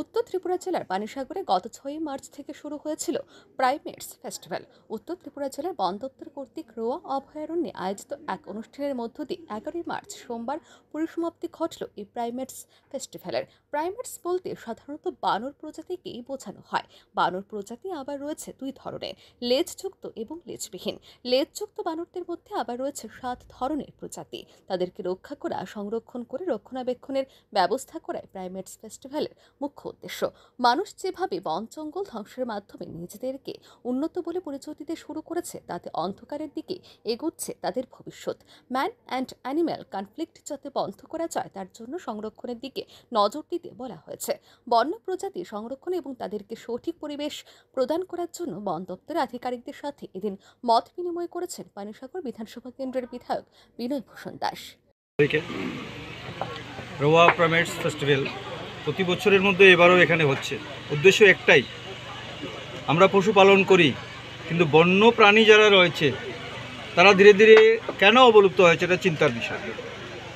উত্তর ত্রিপুরা জেলার পানিসাগরে গত ছয়ই মার্চ থেকে শুরু হয়েছিল প্রাইমেটস ফেস্টিভ্যাল উত্তর ত্রিপুরা জেলার বন দপ্তর কর্তৃক রোয়া অভয়ারণ্যে আয়োজিত এক অনুষ্ঠানের মধ্য দিয়ে এগারোই মার্চ সোমবার পরিসমাপ্তি ঘটল এই প্রাইমেটস ফেস্টিভ্যালের প্রাইমেটস বলতে সাধারণত বানর প্রজাতিকেই বোঝানো হয় বানর প্রজাতি আবার রয়েছে দুই ধরনের লেজযুক্ত এবং লেজবিহীন লেজযুক্ত বানরদের মধ্যে আবার রয়েছে সাত ধরনের প্রজাতি তাদেরকে রক্ষা করা সংরক্ষণ করে রক্ষণাবেক্ষণের ব্যবস্থা করায় প্রাইমেটস ফেস্টিভ্যালের মুখ্য মুখ্য উদ্দেশ্য মানুষ যেভাবে বন জঙ্গল ধ্বংসের মাধ্যমে নিজেদেরকে উন্নত বলে পরিচয় দিতে শুরু করেছে তাতে অন্ধকারের দিকে এগোচ্ছে তাদের ভবিষ্যৎ ম্যান অ্যান্ড অ্যানিম্যাল কনফ্লিক্ট যাতে বন্ধ করা যায় তার জন্য সংরক্ষণের দিকে নজর দিতে বলা হয়েছে বন্য প্রজাতি সংরক্ষণ এবং তাদেরকে সঠিক পরিবেশ প্রদান করার জন্য বন দপ্তর আধিকারিকদের সাথে এদিন মত বিনিময় করেছেন পানিসাগর বিধানসভা কেন্দ্রের বিধায়ক বিনয় ভূষণ দাস রোয়া প্রমেটস ফেস্টিভেল প্রতি বছরের মধ্যে এবারও এখানে হচ্ছে উদ্দেশ্য একটাই আমরা পশুপালন করি কিন্তু বন্য প্রাণী যারা রয়েছে তারা ধীরে ধীরে কেন অবলুপ্ত হয়েছে এটা চিন্তার বিষয়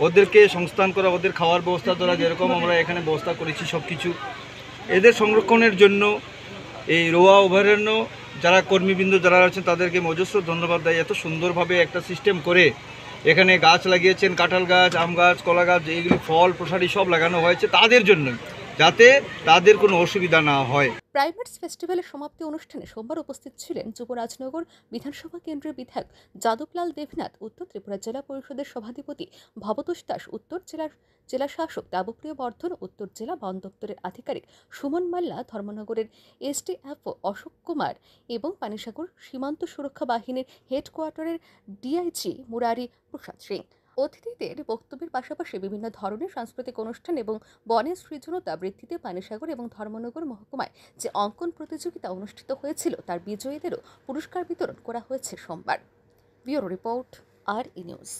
ওদেরকে সংস্থান করা ওদের খাওয়ার ব্যবস্থা করা যেরকম আমরা এখানে ব্যবস্থা করেছি সব কিছু এদের সংরক্ষণের জন্য এই রোয়া অভয়ারণ্য যারা কর্মীবৃন্দ যারা আছেন তাদেরকে মজস্র ধন্যবাদ দেয় এত সুন্দরভাবে একটা সিস্টেম করে এখানে গাছ লাগিয়েছেন কাঁঠাল গাছ আম গাছ কলা গাছ এইগুলি ফল প্রসারি সব লাগানো হয়েছে তাদের জন্য যাতে তাদের কোনো অসুবিধা না হয় প্রাইমেটস ফেস্টিভ্যালের সমাপ্তি অনুষ্ঠানে সোমবার উপস্থিত ছিলেন যুবরাজনগর বিধানসভা কেন্দ্রের বিধায়ক যাদবলাল দেবনাথ উত্তর ত্রিপুরা জেলা পরিষদের সভাধিপতি ভবতোষ দাস উত্তর জেলার জেলা শাসক দেবপ্রিয় বর্ধন উত্তর জেলা বন দপ্তরের আধিকারিক সুমন মাল্লা ধর্মনগরের এসডিএফও অশোক কুমার এবং পানিসাগর সীমান্ত সুরক্ষা বাহিনীর হেডকোয়ার্টারের ডিআইজি মুরারি প্রসাদ সিং অতিথিদের বক্তব্যের পাশাপাশি বিভিন্ন ধরনের সাংস্কৃতিক অনুষ্ঠান এবং বনের সৃজনতা বৃদ্ধিতে পানিসাগর এবং ধর্মনগর মহকুমায় যে অঙ্কন প্রতিযোগিতা অনুষ্ঠিত হয়েছিল তার বিজয়ীদেরও পুরস্কার বিতরণ করা হয়েছে সোমবার ব্যুরো রিপোর্ট আর ই নিউজ